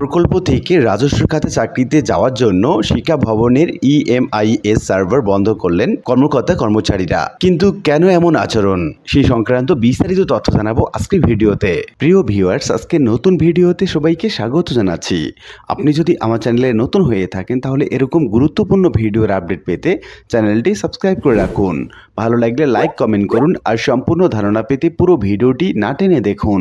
প্রকল্প থেকে রাজস্ব খাতে চাকরিতে যাওয়ার জন্য শিক্ষা ভবনের ইএমআইএস e সার্ভার বন্ধ করলেন কর্মকর্তা কর্মচারীরা কিন্তু কেন এমন আচরণ সেই সংক্রান্ত বিস্তারিত তথ্য জানাবো আজকের ভিডিওতে প্রিয় ভিউয়ার্স আজকে নতুন ভিডিওতে সবাইকে স্বাগত জানাচ্ছি আপনি যদি আমার চ্যানেলে নতুন হয়ে থাকেন তাহলে এরকম গুরুত্বপূর্ণ ভিডিওর আপডেট পেতে চ্যানেলটি সাবস্ক্রাইব করে রাখুন ভালো লাগলে লাইক কমেন্ট করুন আর সম্পূর্ণ ধারণা পেতে পুরো ভিডিওটি না টেনে দেখুন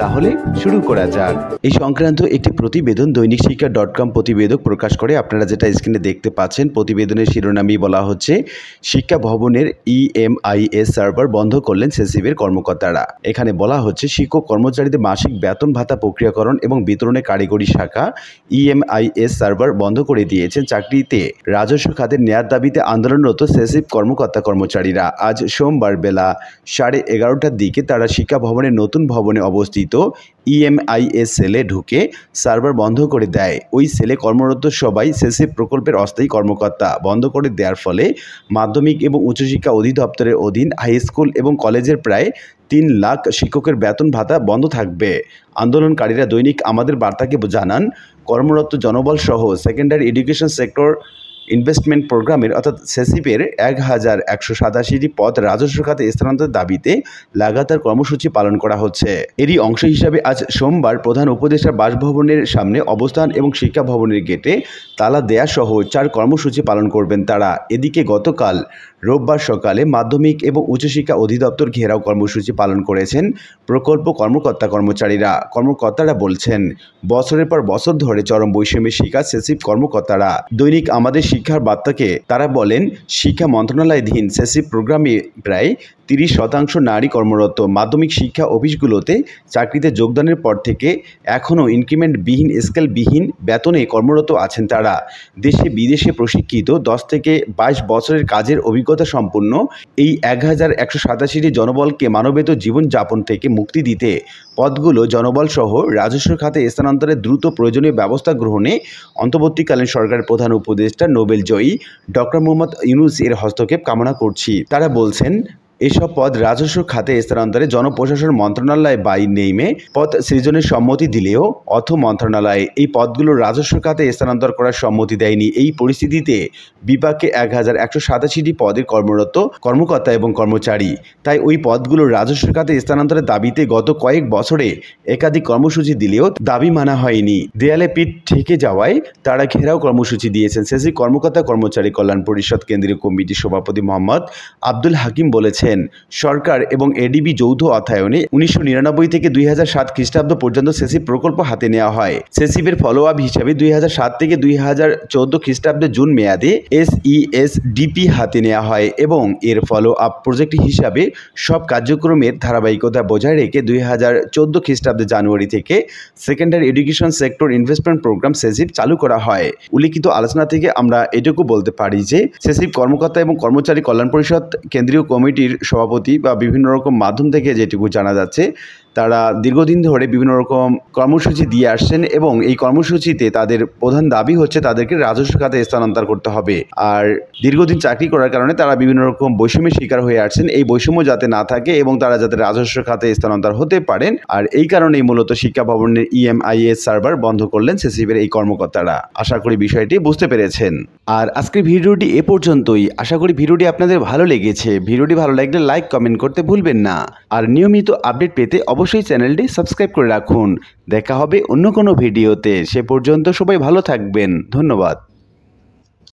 তাহলে শুরু করা যাক এই সংক্রান্ত একটি প্রতি প্রতিবেদন দৈনিক শিক্ষা ডট কম প্রতিবেদক প্রকাশ করে আপনারা যেটা স্ক্রিনে দেখতে পাচ্ছেন প্রতিবেদনের শিরোনামই বলা হচ্ছে শিক্ষা ভবনের ইএমআইএস e সার্ভার বন্ধ করলেন সেসিবের কর্মকর্তারা এখানে বলা হচ্ছে শিক্ষক কর্মচারীদের মাসিক বেতন ভাতা প্রক্রিয়াকরণ এবং বিতরণের কারিগরি শাখা ইএমআইএস e সার্ভার বন্ধ করে দিয়েছেন চাকরিতে রাজস্ব খাতের নেয়ার দাবিতে আন্দোলনরত সেসিব কর্মকর্তা কর্মচারীরা আজ সোমবার বেলা সাড়ে এগারোটার দিকে তারা শিক্ষা ভবনের নতুন ভবনে অবস্থিত ইএমআইএস সেলে ঢুকে সার্ভার বন্ধ করে দেয় ওই সেলে কর্মরত সবাই শেষে প্রকল্পের অস্থায়ী কর্মকর্তা বন্ধ করে দেওয়ার ফলে মাধ্যমিক এবং উচ্চশিক্ষা অধিদপ্তরের অধীন হাইস্কুল এবং কলেজের প্রায় তিন লাখ শিক্ষকের বেতন ভাতা বন্ধ থাকবে আন্দোলনকারীরা দৈনিক আমাদের বার্তাকে জানান কর্মরত জনবল সহ সেকেন্ডারি এডুকেশন সেক্টর ইনভেস্টমেন্ট প্রোগ্রামের অর্থাৎ সেসিপের এক হাজার একশো সাতাশিটি পদ রাজস্ব খাতে স্থানান্তর দাবিতে লাগাতার কর্মসূচি পালন করা হচ্ছে এরই অংশ হিসাবে আজ সোমবার প্রধান উপদেষ্টার বাসভবনের সামনে অবস্থান এবং শিক্ষা ভবনের গেটে তালা দেয়া সহ চার কর্মসূচি পালন করবেন তারা এদিকে গতকাল রোববার সকালে মাধ্যমিক এবং উচ্চশিক্ষা অধিদপ্তর ঘেরাও কর্মসূচি পালন করেছেন প্রকল্প কর্মকর্তা কর্মচারীরা কর্মকর্তারা বলছেন বছরের পর বছর ধরে চরম বৈষম্যের শিকার সেসিভ কর্মকর্তারা দৈনিক আমাদের শিক্ষার বার্তাকে তারা বলেন শিক্ষা মন্ত্রণালয়াধীন সেসিভ প্রোগ্রামে প্রায় তিরিশ শতাংশ নারী কর্মরত মাধ্যমিক শিক্ষা অফিসগুলোতে চাকরিতে যোগদানের পর থেকে এখনও ইনক্রিমেন্টবিহীন স্কেলবিহীন বেতনে কর্মরত আছেন তারা দেশে বিদেশে প্রশিক্ষিত দশ থেকে বাইশ বছরের কাজের অভিজ্ঞতা অভিজ্ঞতা সম্পন্ন এই এক হাজার একশো সাতাশিটি জনবলকে মানবেত জীবনযাপন থেকে মুক্তি দিতে পদগুলো জনবলসহ রাজস্ব খাতে স্থানান্তরে দ্রুত প্রয়োজনীয় ব্যবস্থা গ্রহণে অন্তর্বর্তীকালীন সরকারের প্রধান উপদেষ্টা নোবেল জয়ী ডক্টর মোহাম্মদ ইউনুস এর হস্তক্ষেপ কামনা করছি তারা বলছেন এসব পদ রাজস্ব খাতে স্থানান্তরে জনপ্রশাসন মন্ত্রণালয় বাই নেইমে পদ সৃজনের সম্মতি দিলেও অর্থ মন্ত্রণালয় এই পদগুলো রাজস্ব খাতে স্থানান্তর করার সম্মতি দেয়নি এই পরিস্থিতিতে বিপাকে এক হাজার একশো সাতাশিটি পদের কর্মরত কর্মকর্তা এবং কর্মচারী তাই ওই পদগুলো রাজস্ব খাতে স্থানান্তরের দাবিতে গত কয়েক বছরে একাধিক কর্মসূচি দিলেও দাবি মানা হয়নি দেয়ালে পিঠ ঠেকে যাওয়ায় তারা ঘেরাও কর্মসূচি দিয়েছেন সেসি কর্মকর্তা কর্মচারী কল্যাণ পরিষদ কেন্দ্রীয় কমিটির সভাপতি মোহাম্মদ আব্দুল হাকিম বলেছেন দিয়েছেন সরকার এবং এডিবি যৌথ অথায়নে উনিশশো থেকে দুই খ্রিস্টাব্দ পর্যন্ত সেসিপ প্রকল্প হাতে নেওয়া হয় সেসিপের ফলো আপ হিসাবে দুই থেকে দুই হাজার খ্রিস্টাব্দে জুন মেয়াদে এস ডিপি হাতে নেওয়া হয় এবং এর ফলো আপ প্রজেক্ট হিসাবে সব কার্যক্রমের ধারাবাহিকতা বজায় রেখে দুই খ্রিস্টাব্দে জানুয়ারি থেকে secondary education sector investment program SESIP চালু করা হয় উল্লিখিত আলোচনা থেকে আমরা এটুকু বলতে পারি যে সেসিপ কর্মকর্তা এবং কর্মচারী কল্যাণ পরিষদ কেন্দ্রীয় কমিটির সভাপতি বা বিভিন্ন রকম মাধ্যম থেকে যেটুকু জানা যাচ্ছে তারা দীর্ঘদিন ধরে বিভিন্ন রকম কর্মসূচি দিয়ে আসছেন এবং এই কর্মসূচিতে তাদের প্রধান দাবি হচ্ছে তাদেরকে রাজস্ব খাতে স্থানান্তর করতে হবে আর দীর্ঘদিন চাকরি করার কারণে তারা বিভিন্ন রকম বৈষম্যের শিকার হয়ে আসছেন এই বৈষম্য যাতে না থাকে এবং তারা যাতে রাজস্ব খাতে স্থানান্তর হতে পারেন আর এই কারণেই মূলত শিক্ষা ভবনের ইএমআইএস সার্ভার বন্ধ করলেন সেসিবের এই কর্মকর্তারা আশা করি বিষয়টি বুঝতে পেরেছেন আর আজকের ভিডিওটি এ পর্যন্তই আশা করি ভিডিওটি আপনাদের ভালো লেগেছে ভিডিওটি ভালো লাগে একটা লাইক কমেন্ট করতে ভুলবেন না আর নিয়মিত আপডেট পেতে অবশ্যই চ্যানেলটি সাবস্ক্রাইব করে রাখুন দেখা হবে অন্য কোনো ভিডিওতে সে পর্যন্ত সবাই ভালো থাকবেন ধন্যবাদ